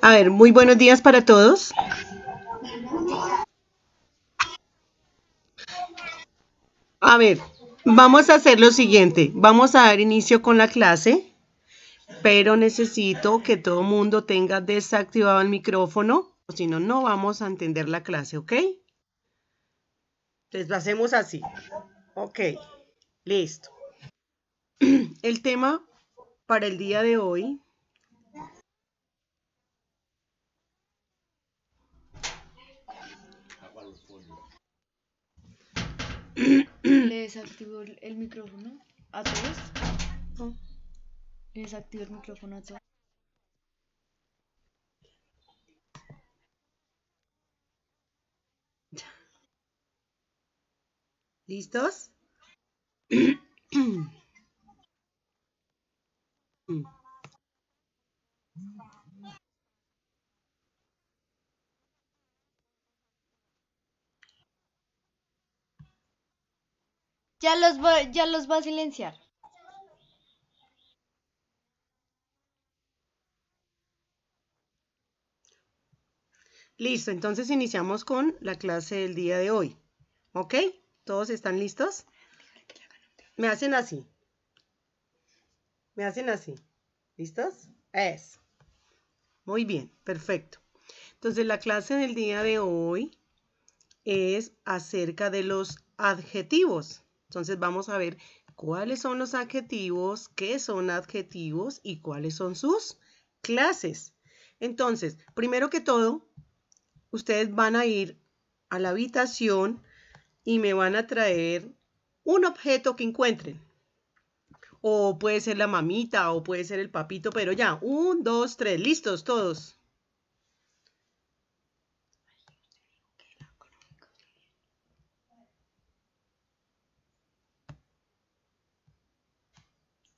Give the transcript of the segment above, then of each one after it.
A ver, muy buenos días para todos. A ver, vamos a hacer lo siguiente. Vamos a dar inicio con la clase, pero necesito que todo el mundo tenga desactivado el micrófono, si no, no vamos a entender la clase, ¿ok? Entonces, lo hacemos así. Ok, listo. El tema para el día de hoy Le desactivo el micrófono a todos. Oh. Le desactivo el micrófono a todos. ¿Listos? Ya los va, a silenciar. Listo, entonces iniciamos con la clase del día de hoy. ¿Ok? ¿Todos están listos? Me hacen así. Me hacen así. ¿Listos? Es. Muy bien, perfecto. Entonces la clase del día de hoy es acerca de los adjetivos. Entonces vamos a ver cuáles son los adjetivos, qué son adjetivos y cuáles son sus clases. Entonces, primero que todo, ustedes van a ir a la habitación y me van a traer un objeto que encuentren. O puede ser la mamita o puede ser el papito, pero ya, un, dos, tres, listos todos.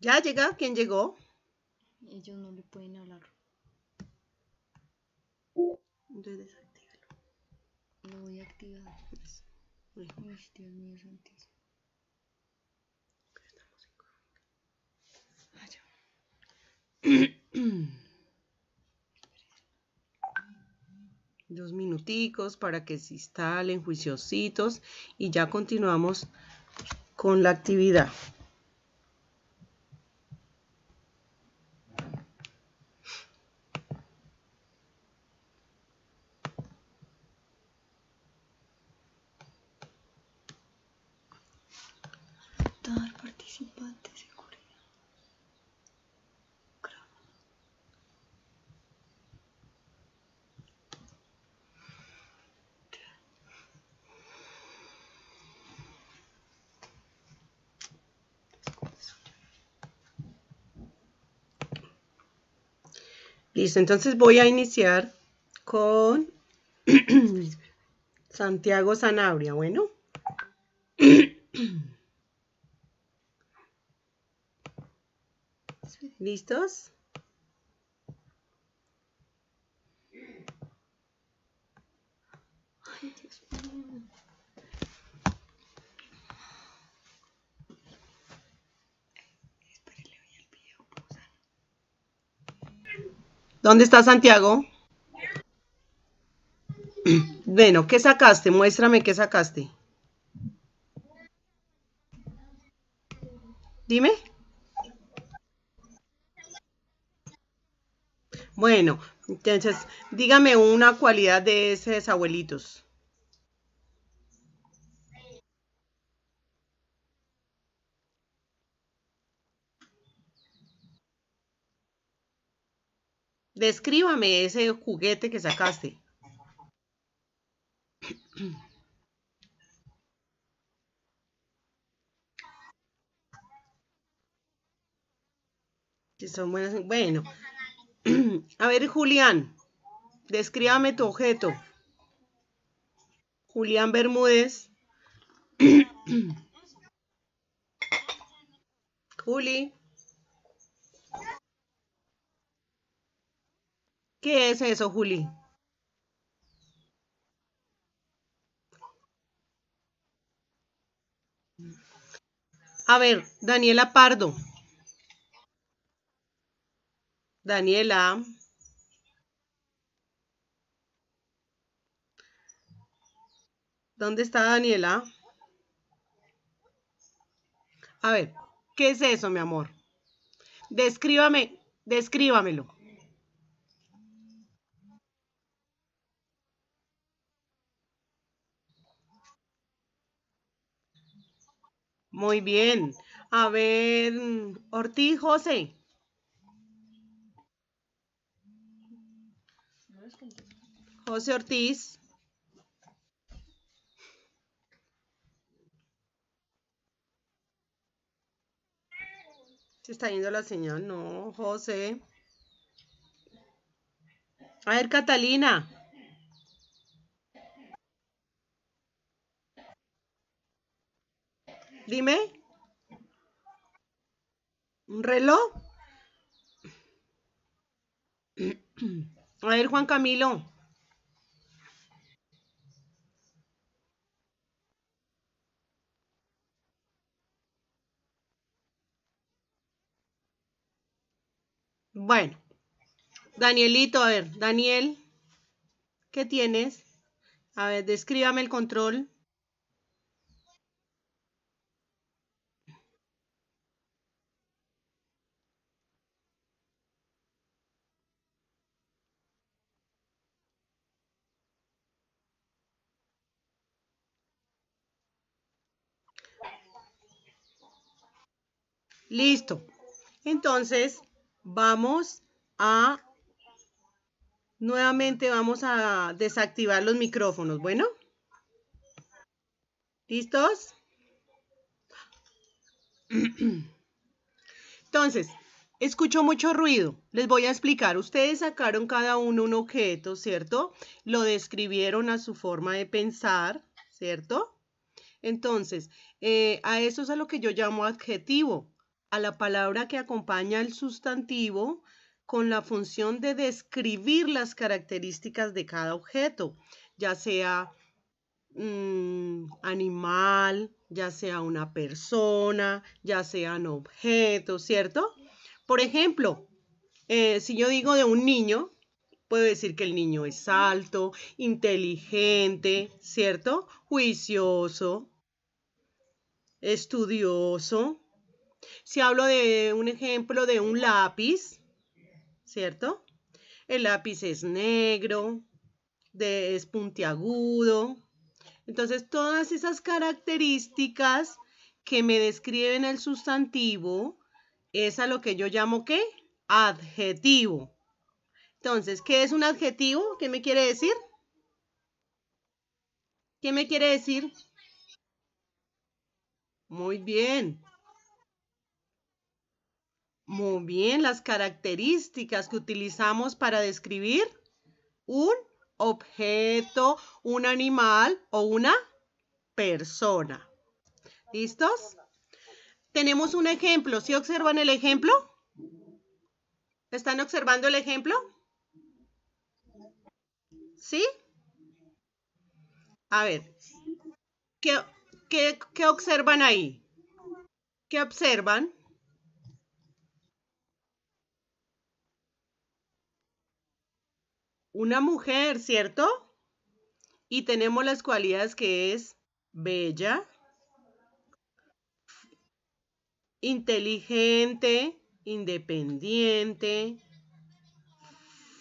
¿Ya llega? ¿Quién llegó? Ellos no le pueden hablar. Entonces desactívalo. Lo voy a activar. Uy, Dios mío, santísimo. Dos minuticos para que se instalen juiciositos y ya continuamos con la actividad. Listo, entonces voy a iniciar con Santiago Sanabria, bueno. ¿Listos? ¿Dónde está Santiago? Bueno, ¿qué sacaste? Muéstrame qué sacaste. Dime. Bueno, entonces, dígame una cualidad de esos abuelitos. Descríbame ese juguete que sacaste. Si son buenas. Bueno. A ver, Julián, descríbame tu objeto. Julián Bermúdez. Juli. ¿Qué es eso, Juli? A ver, Daniela Pardo. Daniela. ¿Dónde está Daniela? A ver, ¿qué es eso, mi amor? Descríbame, descríbamelo. Muy bien. A ver, Ortiz, José. José Ortiz. Se está yendo la señal, no, José. A ver, Catalina. dime. ¿Un reloj? A ver, Juan Camilo. Bueno, Danielito, a ver, Daniel, ¿qué tienes? A ver, descríbame el control. Listo. Entonces, vamos a... Nuevamente vamos a desactivar los micrófonos, ¿bueno? ¿Listos? Entonces, escucho mucho ruido. Les voy a explicar. Ustedes sacaron cada uno un objeto, ¿cierto? Lo describieron a su forma de pensar, ¿cierto? Entonces, eh, a eso es a lo que yo llamo adjetivo a la palabra que acompaña el sustantivo con la función de describir las características de cada objeto, ya sea mm, animal, ya sea una persona, ya sean objeto, ¿cierto? Por ejemplo, eh, si yo digo de un niño, puedo decir que el niño es alto, inteligente, ¿cierto? Juicioso, estudioso, si hablo de un ejemplo de un lápiz, ¿cierto? El lápiz es negro, es puntiagudo. Entonces, todas esas características que me describen el sustantivo es a lo que yo llamo ¿qué? Adjetivo. Entonces, ¿qué es un adjetivo? ¿Qué me quiere decir? ¿Qué me quiere decir? Muy bien. Muy bien, las características que utilizamos para describir un objeto, un animal o una persona. ¿Listos? Tenemos un ejemplo. ¿Sí observan el ejemplo? ¿Están observando el ejemplo? ¿Sí? A ver, ¿qué, observan ahí? ¿Qué observan? una mujer, ¿cierto? Y tenemos las cualidades que es bella, inteligente, independiente,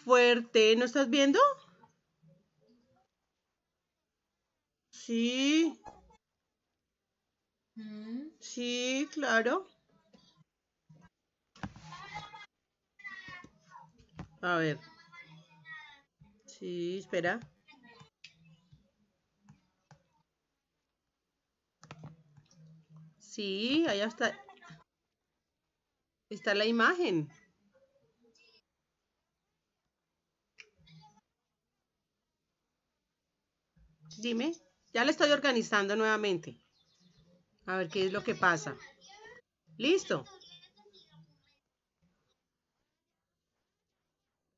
fuerte. ¿No estás viendo? Sí. Sí, claro. A ver. Sí, espera. Sí, allá está. Está la imagen. Dime, ya le estoy organizando nuevamente. A ver qué es lo que pasa. Listo.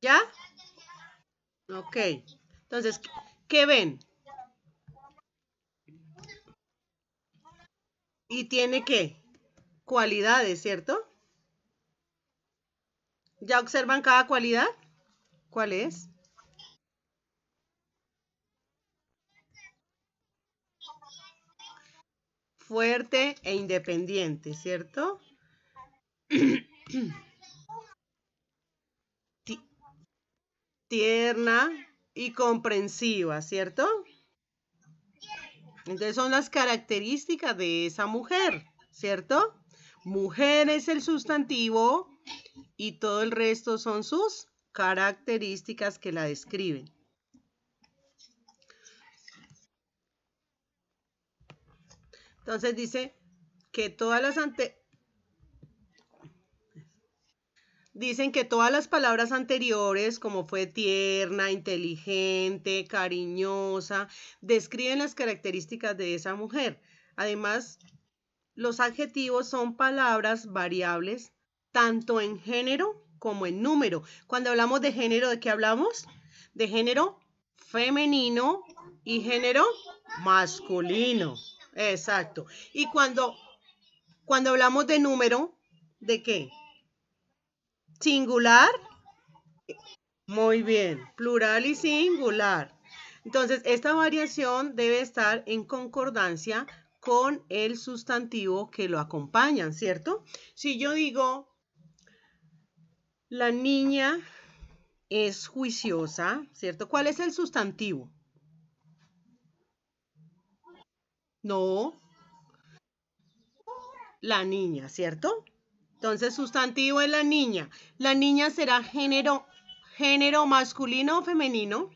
¿Ya? Ok. Entonces, ¿qué ven? Y tiene qué? Cualidades, ¿cierto? ¿Ya observan cada cualidad? ¿Cuál es? Fuerte e independiente, ¿cierto? tierna y comprensiva, ¿cierto? Entonces son las características de esa mujer, ¿cierto? Mujer es el sustantivo y todo el resto son sus características que la describen. Entonces dice que todas las ante Dicen que todas las palabras anteriores, como fue tierna, inteligente, cariñosa, describen las características de esa mujer. Además, los adjetivos son palabras variables, tanto en género como en número. Cuando hablamos de género, ¿de qué hablamos? De género femenino y género masculino. Exacto. Y cuando, cuando hablamos de número, ¿de qué? singular. Muy bien, plural y singular. Entonces, esta variación debe estar en concordancia con el sustantivo que lo acompañan, ¿cierto? Si yo digo, la niña es juiciosa, ¿cierto? ¿Cuál es el sustantivo? No. La niña, ¿cierto? Entonces, sustantivo es la niña. La niña será género, género masculino o femenino.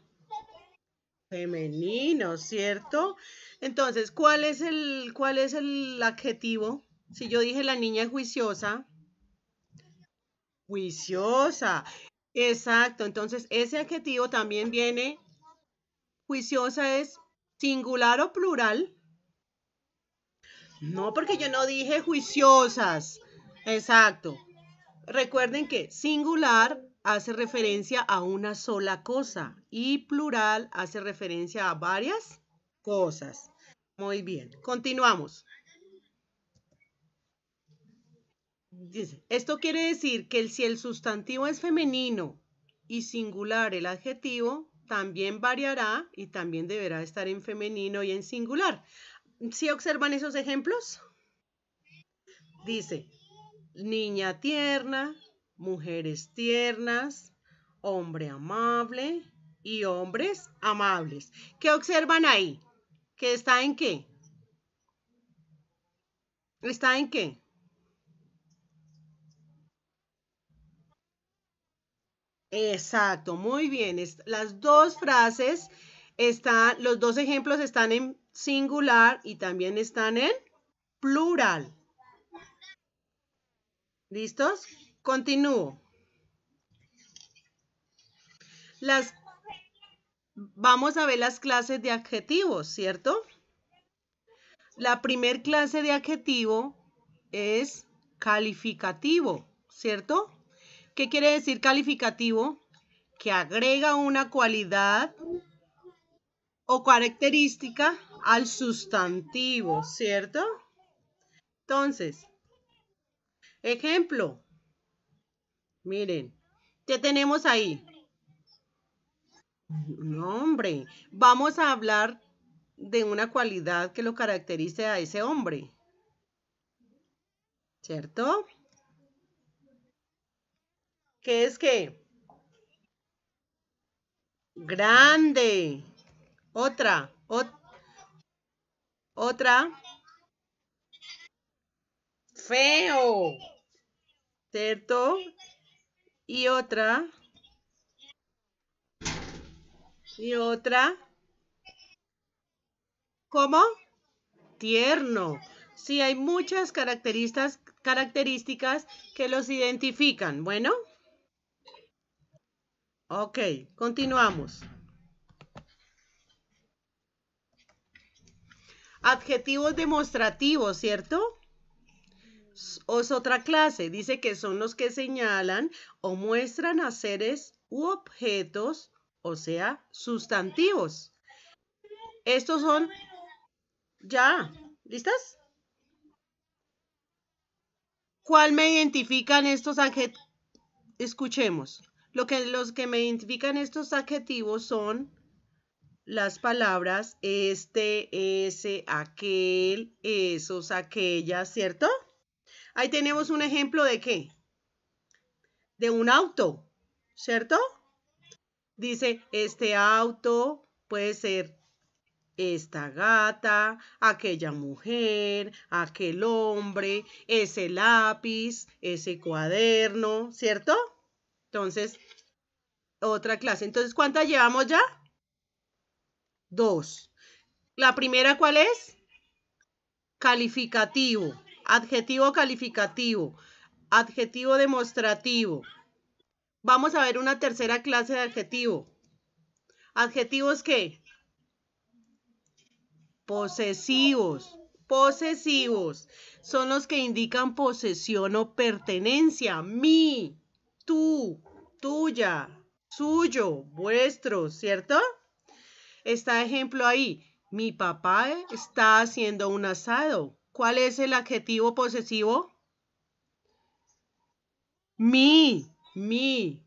Femenino, ¿cierto? Entonces, ¿cuál es el, cuál es el adjetivo? Si yo dije la niña es juiciosa. Juiciosa. Exacto. Entonces, ese adjetivo también viene. Juiciosa es singular o plural. No, porque yo no dije juiciosas. Exacto. Recuerden que singular hace referencia a una sola cosa y plural hace referencia a varias cosas. Muy bien, continuamos. Dice, esto quiere decir que si el sustantivo es femenino y singular el adjetivo, también variará y también deberá estar en femenino y en singular. ¿Sí observan esos ejemplos? Dice, niña tierna, mujeres tiernas, hombre amable y hombres amables. ¿Qué observan ahí? ¿Qué está en qué? ¿Está en qué? Exacto, muy bien. Las dos frases están, los dos ejemplos están en singular y también están en plural. ¿Listos? Continúo. Las, vamos a ver las clases de adjetivos, ¿cierto? La primer clase de adjetivo es calificativo, ¿cierto? ¿Qué quiere decir calificativo? Que agrega una cualidad o característica al sustantivo, ¿cierto? Entonces, Ejemplo. Miren, ¿qué tenemos ahí? Un hombre. Vamos a hablar de una cualidad que lo caracterice a ese hombre. ¿Cierto? ¿Qué es qué? Grande. Otra. otra. Feo. ¿cierto? Y otra. Y otra. ¿Cómo? Tierno. Sí, hay muchas características, características que los identifican. Bueno. Ok, continuamos. Adjetivos demostrativos, ¿cierto? es otra clase. Dice que son los que señalan o muestran a seres u objetos, o sea, sustantivos. Estos son... Ya, ¿listas? ¿Cuál me identifican estos adjetivos? Escuchemos. Lo que, los que me identifican estos adjetivos son las palabras este, ese, aquel, esos, aquellas, ¿cierto? Ahí tenemos un ejemplo de qué? De un auto, ¿cierto? Dice, este auto puede ser esta gata, aquella mujer, aquel hombre, ese lápiz, ese cuaderno, ¿cierto? Entonces, otra clase. Entonces, ¿cuántas llevamos ya? Dos. ¿La primera cuál es? Calificativo adjetivo calificativo, adjetivo demostrativo. Vamos a ver una tercera clase de adjetivo. ¿Adjetivos qué? Posesivos. Posesivos son los que indican posesión o pertenencia. Mi, tú, tuya, suyo, vuestro, ¿cierto? Está ejemplo ahí. Mi papá está haciendo un asado. ¿Cuál es el adjetivo posesivo? Mi, mi.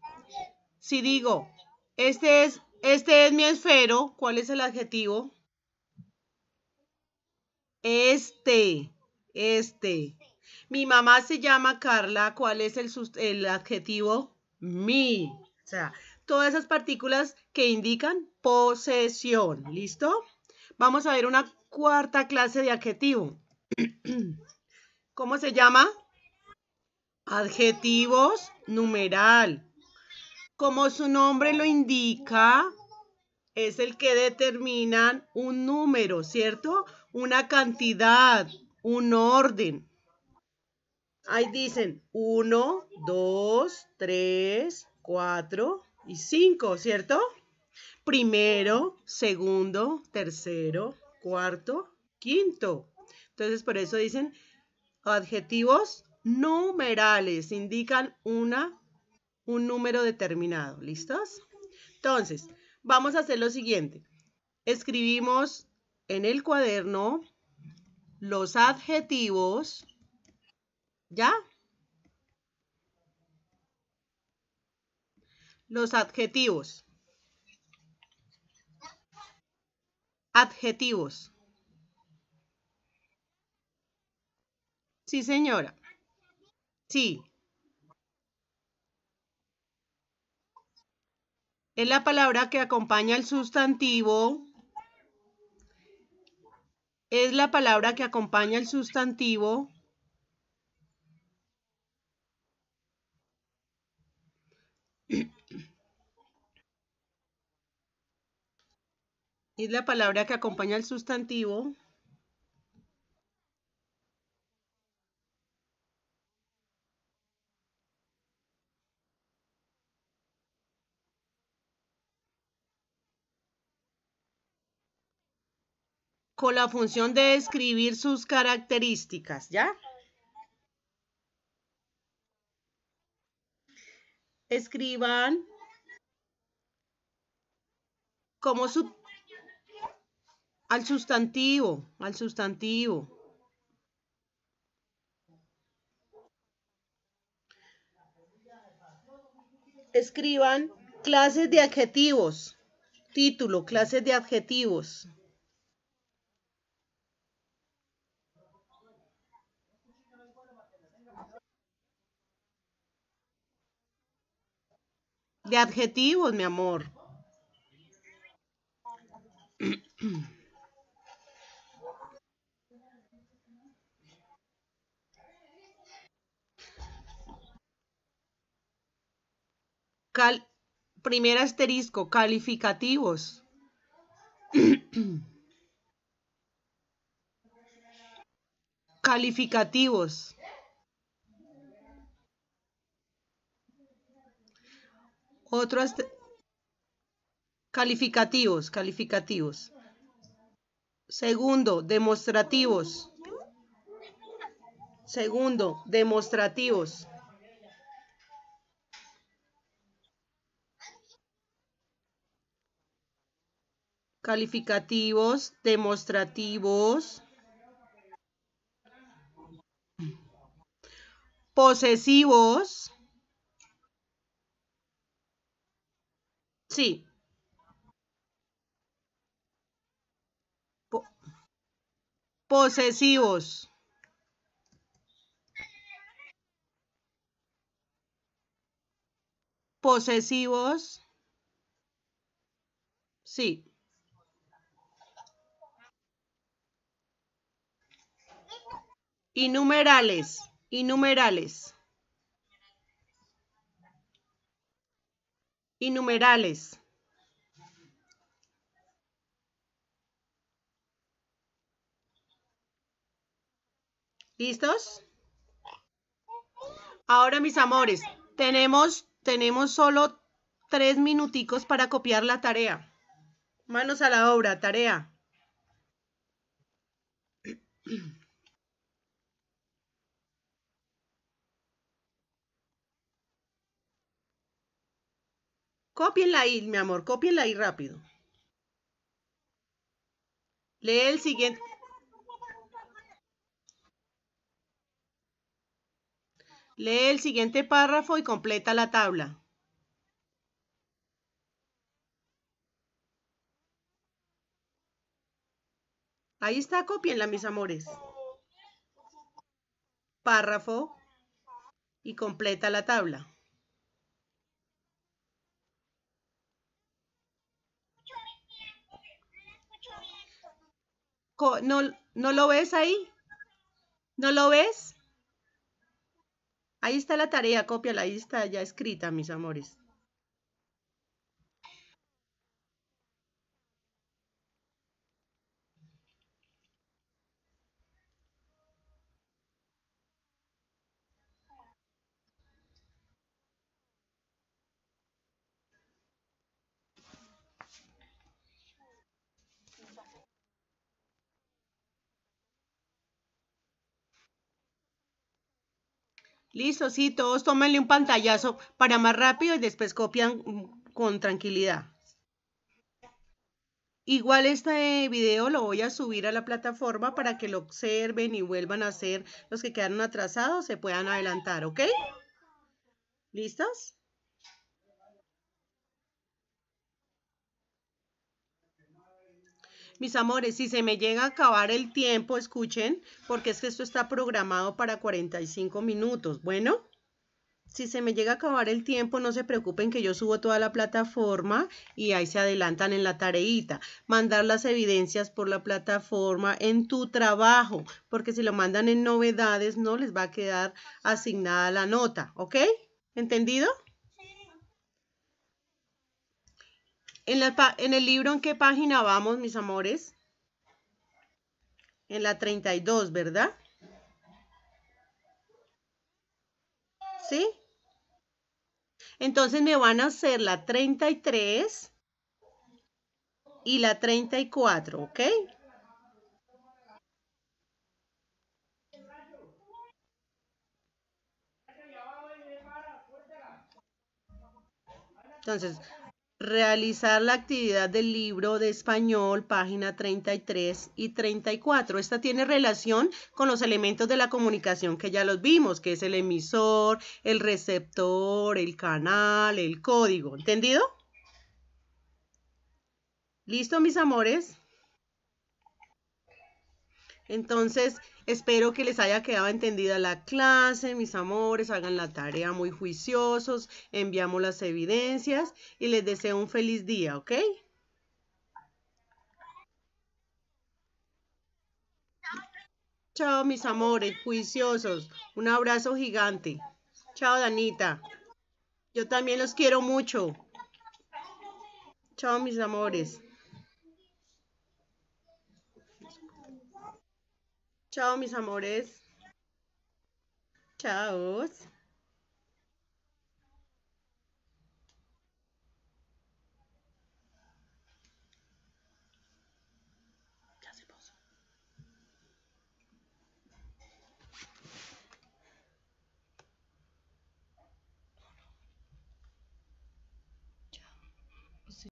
Si digo, este es, este es mi esfero, ¿cuál es el adjetivo? Este, este. Mi mamá se llama Carla, ¿cuál es el, el adjetivo? Mi. O sea, todas esas partículas que indican posesión. ¿Listo? Vamos a ver una cuarta clase de adjetivo. ¿Cómo se llama? Adjetivos numeral. Como su nombre lo indica, es el que determinan un número, ¿cierto? Una cantidad, un orden. Ahí dicen uno, dos, tres, cuatro y cinco, ¿cierto? Primero, segundo, tercero, cuarto, quinto. Entonces, por eso dicen adjetivos numerales, indican una, un número determinado. ¿Listos? Entonces, vamos a hacer lo siguiente. Escribimos en el cuaderno los adjetivos, ¿ya? Los adjetivos. Adjetivos. Sí, señora. Sí. Es la palabra que acompaña el sustantivo. Es la palabra que acompaña el sustantivo. Es la palabra que acompaña el sustantivo. con la función de escribir sus características, ¿ya? Escriban como su al sustantivo, al sustantivo. Escriban clases de adjetivos. Título, clases de adjetivos. De adjetivos, mi amor. Cal primer asterisco, calificativos. calificativos. Otros calificativos, calificativos. Segundo, demostrativos. Segundo, demostrativos. Calificativos, demostrativos. Posesivos. Sí. posesivos. Posesivos. Sí. Innumerales, innumerales. y numerales. ¿Listos? Ahora, mis amores, tenemos, tenemos solo tres minuticos para copiar la tarea. Manos a la obra, tarea. Cópienla ahí, mi amor, cópienla ahí rápido. Lee el siguiente. Lee el siguiente párrafo y completa la tabla. Ahí está, copienla, mis amores. Párrafo y completa la tabla. ¿No, ¿No lo ves ahí? ¿No lo ves? Ahí está la tarea, cópiala, ahí está ya escrita, mis amores. Listo, sí, todos tómenle un pantallazo para más rápido y después copian mm, con tranquilidad. Igual este video lo voy a subir a la plataforma para que lo observen y vuelvan a hacer los que quedaron atrasados, se puedan adelantar, ¿ok? ¿Listos? Mis amores, si se me llega a acabar el tiempo, escuchen, porque es que esto está programado para 45 minutos. Bueno, si se me llega a acabar el tiempo, no se preocupen que yo subo toda la plataforma y ahí se adelantan en la tareita. Mandar las evidencias por la plataforma en tu trabajo, porque si lo mandan en novedades, no les va a quedar asignada la nota, ¿ok? ¿Entendido? En, la, en el libro, ¿en qué página vamos, mis amores? En la 32, ¿verdad? ¿Sí? Entonces me van a hacer la 33 y la 34, ¿ok? Entonces, realizar la actividad del libro de español, página 33 y 34. Esta tiene relación con los elementos de la comunicación que ya los vimos, que es el emisor, el receptor, el canal, el código. ¿Entendido? ¿Listo, mis amores? Entonces, espero que les haya quedado entendida la clase, mis amores, hagan la tarea muy juiciosos, enviamos las evidencias y les deseo un feliz día, ¿ok? Chao, mis amores, juiciosos. Un abrazo gigante. Chao, Danita. Yo también los quiero mucho. Chao, mis amores. Chao, mis amores. Chao.